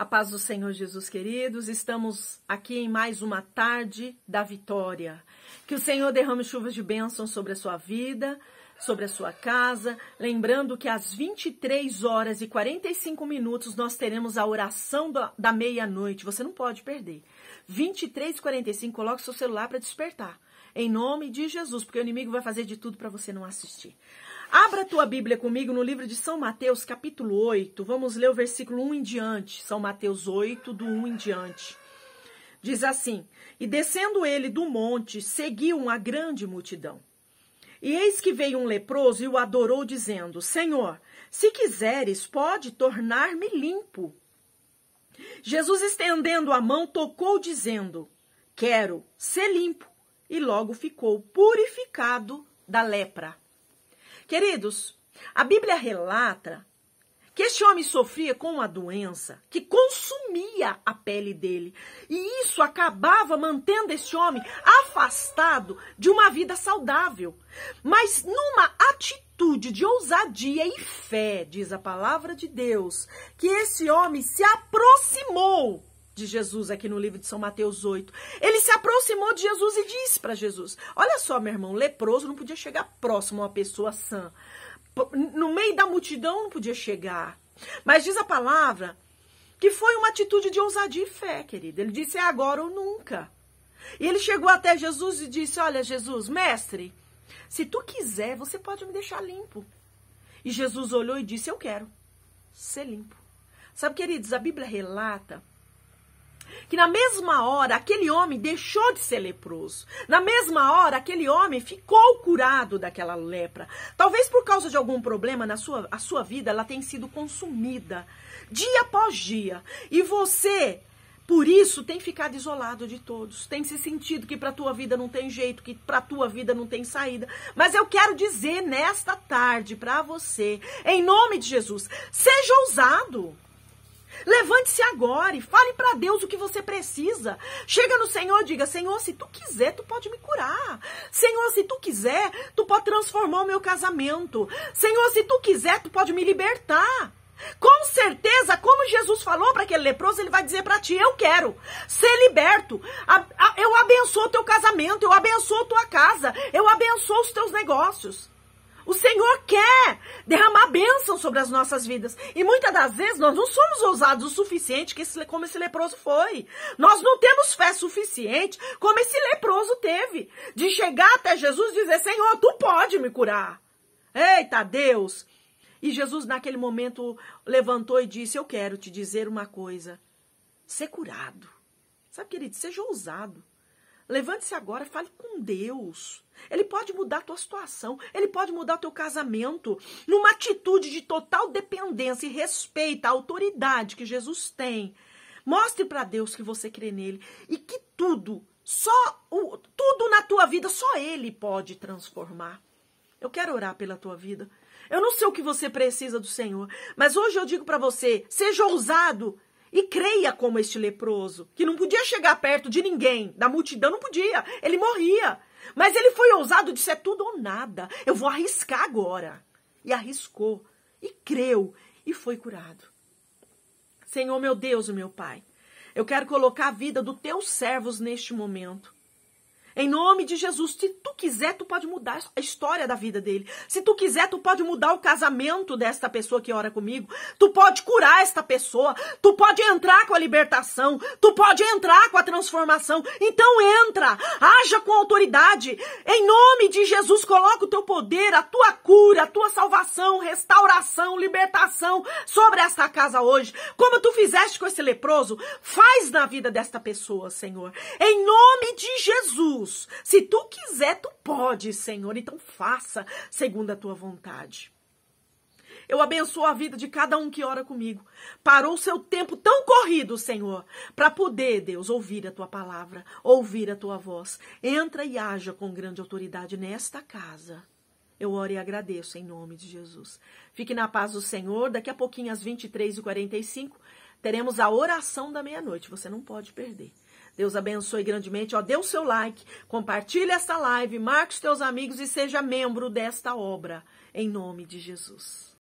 A paz do Senhor Jesus, queridos, estamos aqui em mais uma tarde da vitória. Que o Senhor derrame chuvas de bênção sobre a sua vida, sobre a sua casa. Lembrando que às 23 horas e 45 minutos nós teremos a oração da, da meia-noite. Você não pode perder. 23 e 45, coloque seu celular para despertar. Em nome de Jesus, porque o inimigo vai fazer de tudo para você não assistir. Abra a tua Bíblia comigo no livro de São Mateus, capítulo 8. Vamos ler o versículo 1 em diante. São Mateus 8, do 1 em diante. Diz assim: E descendo ele do monte, seguiu uma grande multidão. E eis que veio um leproso e o adorou, dizendo: Senhor, se quiseres, pode tornar-me limpo. Jesus, estendendo a mão, tocou, dizendo: Quero ser limpo. E logo ficou purificado da lepra. Queridos, a Bíblia relata que este homem sofria com uma doença que consumia a pele dele. E isso acabava mantendo este homem afastado de uma vida saudável. Mas numa atitude de ousadia e fé, diz a palavra de Deus, que esse homem se aproximou de Jesus aqui no livro de São Mateus 8. Ele se aproximou de Jesus e disse para Jesus: Olha só, meu irmão, leproso não podia chegar próximo a uma pessoa sã. No meio da multidão não podia chegar. Mas diz a palavra que foi uma atitude de ousadia e fé, querido. Ele disse: É agora ou nunca. E ele chegou até Jesus e disse: Olha, Jesus, mestre, se tu quiser, você pode me deixar limpo. E Jesus olhou e disse: Eu quero ser limpo. Sabe, queridos, a Bíblia relata que na mesma hora aquele homem deixou de ser leproso. Na mesma hora aquele homem ficou curado daquela lepra. Talvez por causa de algum problema na sua a sua vida, ela tem sido consumida dia após dia. E você por isso tem ficado isolado de todos, tem se sentido que para tua vida não tem jeito, que para tua vida não tem saída. Mas eu quero dizer nesta tarde para você, em nome de Jesus, seja ousado. Levante-se agora e fale para Deus o que você precisa. Chega no Senhor e diga: Senhor, se tu quiser, tu pode me curar. Senhor, se tu quiser, tu pode transformar o meu casamento. Senhor, se tu quiser, tu pode me libertar. Com certeza, como Jesus falou para aquele leproso, ele vai dizer para ti: Eu quero ser liberto. Eu abençoo teu casamento, eu abençoo tua casa, eu abençoo os teus negócios. O Senhor quer derramar bênção sobre as nossas vidas. E muitas das vezes nós não somos ousados o suficiente que esse, como esse leproso foi. Nós não temos fé suficiente como esse leproso teve. De chegar até Jesus e dizer, Senhor, tu pode me curar. Eita Deus! E Jesus naquele momento levantou e disse, eu quero te dizer uma coisa. Ser curado. Sabe, querido, seja ousado. Levante-se agora, fale com Deus. Ele pode mudar a tua situação, ele pode mudar o teu casamento. Numa atitude de total dependência e respeito à autoridade que Jesus tem. Mostre para Deus que você crê nele e que tudo, só o, tudo na tua vida, só ele pode transformar. Eu quero orar pela tua vida. Eu não sei o que você precisa do Senhor, mas hoje eu digo para você, seja ousado e creia como este leproso, que não podia chegar perto de ninguém, da multidão, não podia, ele morria. Mas ele foi ousado, de ser tudo ou nada, eu vou arriscar agora. E arriscou, e creu, e foi curado. Senhor, meu Deus, meu Pai, eu quero colocar a vida dos teus servos neste momento. Em nome de Jesus, se tu quiser, tu pode mudar a história da vida dele. Se tu quiser, tu pode mudar o casamento desta pessoa que ora comigo. Tu pode curar esta pessoa. Tu pode entrar com a libertação. Tu pode entrar com a transformação. Então entra, haja com autoridade. Em nome de Jesus, coloca o teu poder, a tua cura, a tua salvação, restauração, libertação sobre esta casa hoje. Como tu fizeste com esse leproso, faz na vida desta pessoa, Senhor. Em nome de Jesus Jesus, se tu quiser, tu pode, Senhor, então faça segundo a tua vontade. Eu abençoo a vida de cada um que ora comigo. Parou o seu tempo tão corrido, Senhor, para poder, Deus, ouvir a tua palavra, ouvir a tua voz. Entra e haja com grande autoridade nesta casa. Eu oro e agradeço em nome de Jesus. Fique na paz do Senhor. Daqui a pouquinho, às 23h45, teremos a oração da meia-noite. Você não pode perder. Deus abençoe grandemente. Ó, dê o seu like, compartilhe esta live, marque os teus amigos e seja membro desta obra. Em nome de Jesus.